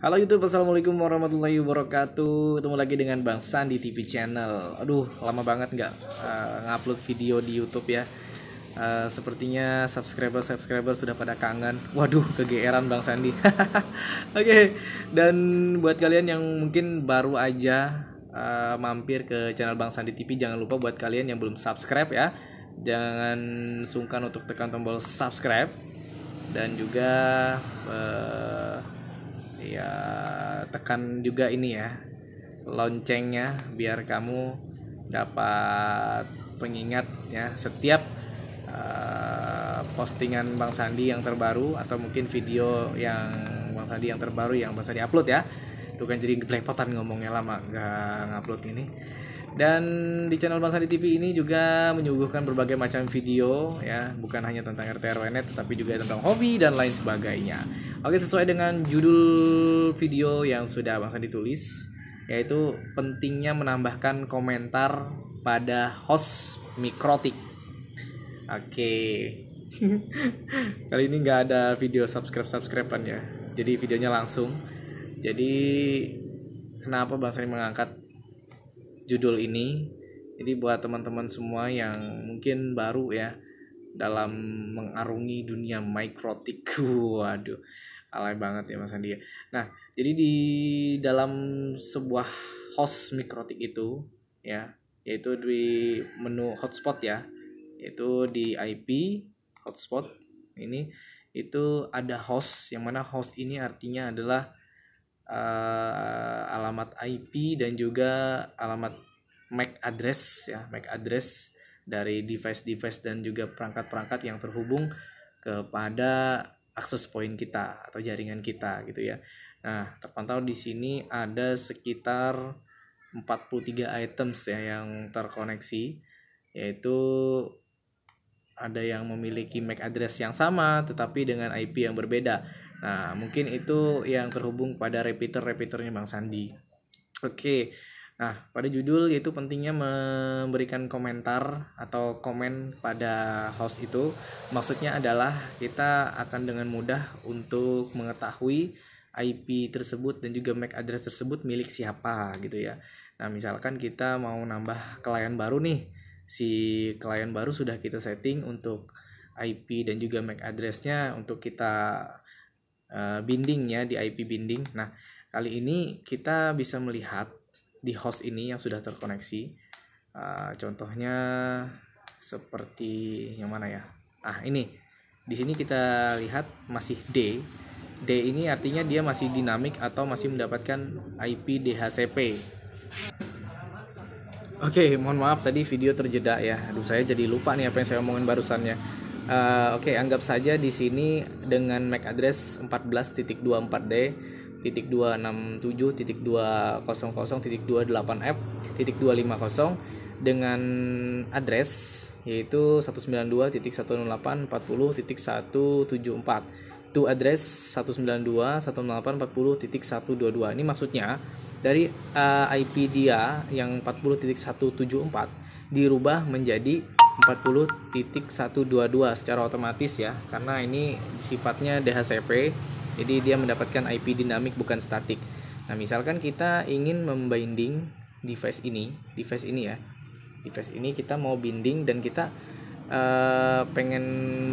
Halo YouTube, Assalamualaikum warahmatullahi wabarakatuh Ketemu lagi dengan Bang San di TV Channel Aduh, lama banget nggak uh, ngupload video di Youtube ya uh, Sepertinya subscriber-subscriber sudah pada kangen Waduh, kegeeran Bang Sandi Oke, okay. dan buat kalian yang mungkin baru aja uh, mampir ke channel Bang Sandi TV Jangan lupa buat kalian yang belum subscribe ya Jangan sungkan untuk tekan tombol subscribe Dan juga... Uh, ya tekan juga ini ya loncengnya biar kamu dapat pengingat ya setiap uh, postingan Bang Sandi yang terbaru atau mungkin video yang Bang Sandi yang terbaru yang Bang Sandi upload ya itu kan jadi belepotan ngomongnya lama nggak ngupload ini dan di channel Bang Sandi TV ini juga menyuguhkan berbagai macam video ya, bukan hanya tentang RTRWNet tetapi juga tentang hobi dan lain sebagainya. Oke, sesuai dengan judul video yang sudah Bang Sandi tulis yaitu pentingnya menambahkan komentar pada host mikrotik. Oke. Kali ini nggak ada video subscribe-subscribean ya. Jadi videonya langsung. Jadi kenapa Bang Sandi mengangkat judul ini. Jadi buat teman-teman semua yang mungkin baru ya dalam mengarungi dunia mikrotik. Waduh, alay banget ya Mas Andi ya. Nah, jadi di dalam sebuah host mikrotik itu ya, yaitu di menu hotspot ya, yaitu di IP hotspot ini itu ada host yang mana host ini artinya adalah uh, alamat IP dan juga alamat MAC address ya MAC address dari device-device dan juga perangkat-perangkat yang terhubung kepada akses point kita atau jaringan kita gitu ya. Nah, terpantau di sini ada sekitar 43 items ya yang terkoneksi yaitu ada yang memiliki MAC address yang sama tetapi dengan IP yang berbeda Nah, mungkin itu yang terhubung pada repeater-repeaternya Bang Sandi. Oke. Nah, pada judul yaitu pentingnya memberikan komentar atau komen pada host itu. Maksudnya adalah kita akan dengan mudah untuk mengetahui IP tersebut dan juga MAC address tersebut milik siapa gitu ya. Nah, misalkan kita mau nambah klien baru nih. Si klien baru sudah kita setting untuk IP dan juga MAC addressnya untuk kita Bindingnya eh, binding ya di IP binding. Nah, kali ini kita bisa melihat di host ini yang sudah terkoneksi. Uh, contohnya seperti yang mana ya? Ah, ini. Di sini kita lihat masih D. D ini artinya dia masih dinamik atau masih mendapatkan IP DHCP. Oke, okay, mohon maaf tadi video terjeda ya. Aduh, saya jadi lupa nih apa yang saya omongin barusannya uh, oke okay, anggap saja di sini dengan MAC address 14.24d titik 267 f 250 dengan address yaitu 192.108.40.174 to address 192.108.40.122 ini maksudnya dari uh, eh, IP dia yang 40.174 dirubah menjadi 40.122 secara otomatis ya karena ini sifatnya DHCP jadi dia mendapatkan IP dinamik bukan statik nah misalkan kita ingin membinding device ini device ini ya device ini kita mau binding dan kita uh, pengen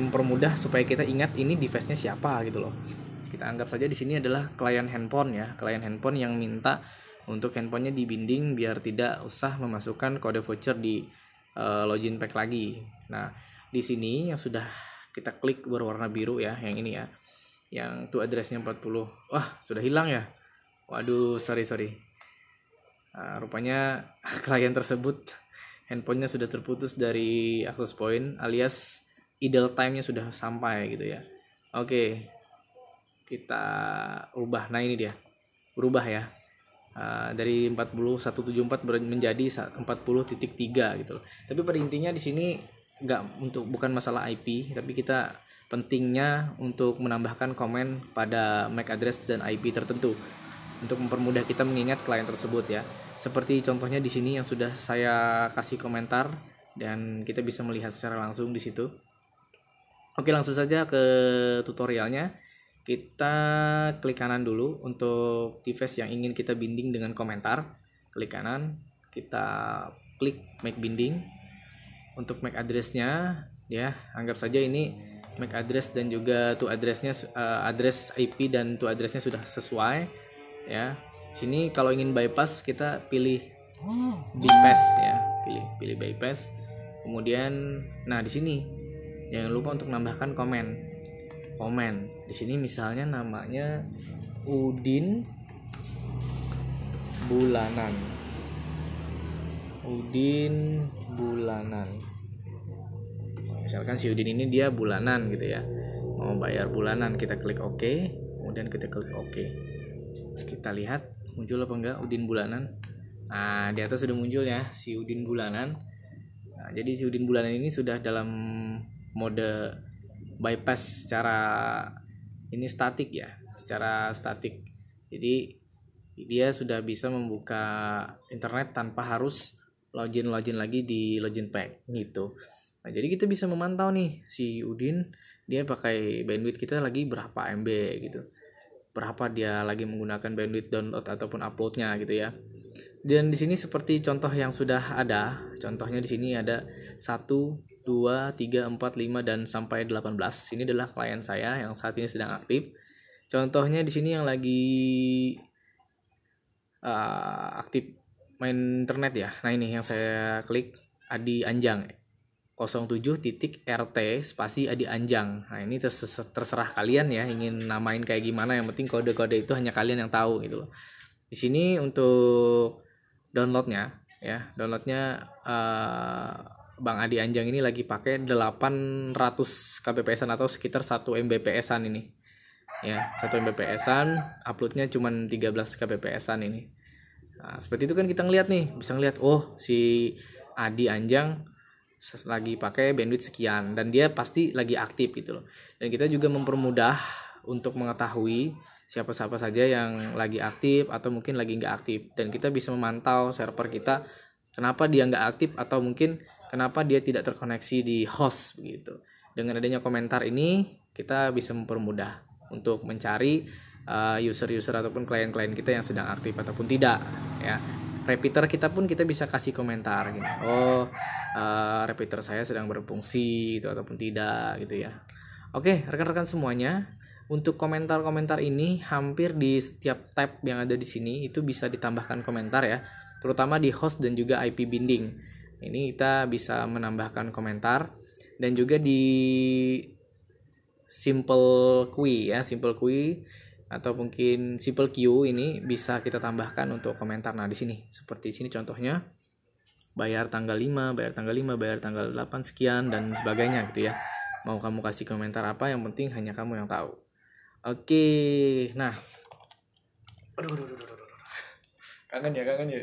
mempermudah supaya kita ingat ini device-nya siapa gitu loh kita anggap saja di sini adalah klien handphone ya klien handphone yang minta untuk handphonenya dibinding biar tidak usah memasukkan kode voucher di Eh, login pack lagi. Nah, di sini yang sudah kita klik berwarna biru ya, yang ini ya. Yang tuh addressnya 40. Wah, sudah hilang ya. Waduh, sorry sorry. Nah, rupanya klien tersebut handphonenya sudah terputus dari access point alias idle time-nya sudah sampai gitu ya. Oke. Kita ubah. Nah, ini dia. Berubah ya. Eh, dari dari 40174 menjadi 40.3 gitu loh. Tapi pada intinya di sini nggak untuk bukan masalah IP, tapi kita pentingnya untuk menambahkan komen pada MAC address dan IP tertentu untuk mempermudah kita mengingat klien tersebut ya. Seperti contohnya di sini yang sudah saya kasih komentar dan kita bisa melihat secara langsung di situ. Oke, langsung saja ke tutorialnya. Kita klik kanan dulu untuk device yang ingin kita binding dengan komentar. Klik kanan, kita klik make binding. Untuk MAC addressnya, ya anggap saja ini MAC address dan juga to addressnya uh, address IP dan to addressnya sudah sesuai. Ya, sini kalau ingin bypass kita pilih bypass ya, pilih pilih bypass. Kemudian, nah di sini jangan lupa untuk menambahkan komen komen di sini misalnya namanya Udin Bulanan Udin Bulanan misalkan si Udin ini dia bulanan gitu ya mau bayar bulanan kita klik OK kemudian kita klik OK kita lihat muncul apa enggak Udin bulanan nah di atas sudah muncul ya si Udin bulanan nah, jadi si Udin bulanan ini sudah dalam mode bypass secara ini statik ya secara statik jadi dia sudah bisa membuka internet tanpa harus login login lagi di login pack gitu nah jadi kita bisa memantau nih si Udin dia pakai bandwidth kita lagi berapa MB gitu berapa dia lagi menggunakan bandwidth download ataupun uploadnya gitu ya dan di sini seperti contoh yang sudah ada contohnya di sini ada satu 2, 3, 4, 5, dan sampai 18. Ini adalah klien saya yang saat ini sedang aktif. Contohnya di sini yang lagi uh, aktif main internet ya. Nah ini yang saya klik Adi Anjang 07 titik RT spasi Adi Anjang. Nah ini terserah kalian ya ingin namain kayak gimana. Yang penting kode-kode itu hanya kalian yang tahu gitu loh. Di sini untuk downloadnya ya downloadnya eh, Bang Adi Anjang ini lagi pakai 800 kbps-an atau sekitar 1 Mbps-an ini. Ya, 1 Mbps-an, uploadnya cuma 13 kbps-an ini. Nah, seperti itu kan kita ngeliat nih, bisa ngeliat, oh si Adi Anjang lagi pakai bandwidth sekian dan dia pasti lagi aktif gitu loh. Dan kita juga mempermudah untuk mengetahui siapa-siapa saja yang lagi aktif atau mungkin lagi nggak aktif dan kita bisa memantau server kita kenapa dia nggak aktif atau mungkin kenapa dia tidak terkoneksi di host begitu. Dengan adanya komentar ini kita bisa mempermudah untuk mencari eh, user-user uh, ataupun klien-klien kita yang sedang aktif ataupun tidak ya. Repeater kita pun kita bisa kasih komentar gitu. Oh, uh, repeater saya sedang berfungsi itu ataupun tidak gitu ya. Oke, rekan-rekan semuanya, untuk komentar-komentar ini hampir di setiap tab yang ada di sini itu bisa ditambahkan komentar ya, terutama di host dan juga IP binding. Ini kita bisa menambahkan komentar dan juga di simple kui ya, simple kui atau mungkin simple queue ini bisa kita tambahkan untuk komentar. Nah, di sini seperti di sini contohnya bayar tanggal 5, bayar tanggal 5, bayar tanggal 8 sekian dan sebagainya gitu ya. Mau kamu kasih komentar apa yang penting hanya kamu yang tahu. Oke, nah. Aduh, aduh, aduh, aduh, aduh. Kangen ya, kangen ya.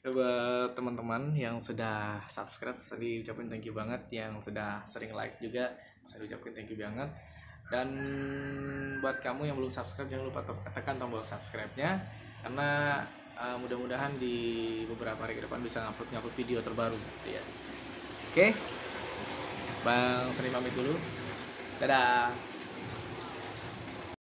Eh, buat teman-teman yang sudah subscribe tadi ucapin thank you banget yang sudah sering like juga saya ucapin thank you banget dan buat kamu yang belum subscribe jangan lupa tekan tombol subscribe-nya karena uh, mudah-mudahan di beberapa hari ke depan bisa ngupload ngupload video terbaru gitu ya oke okay? bang sering pamit dulu dadah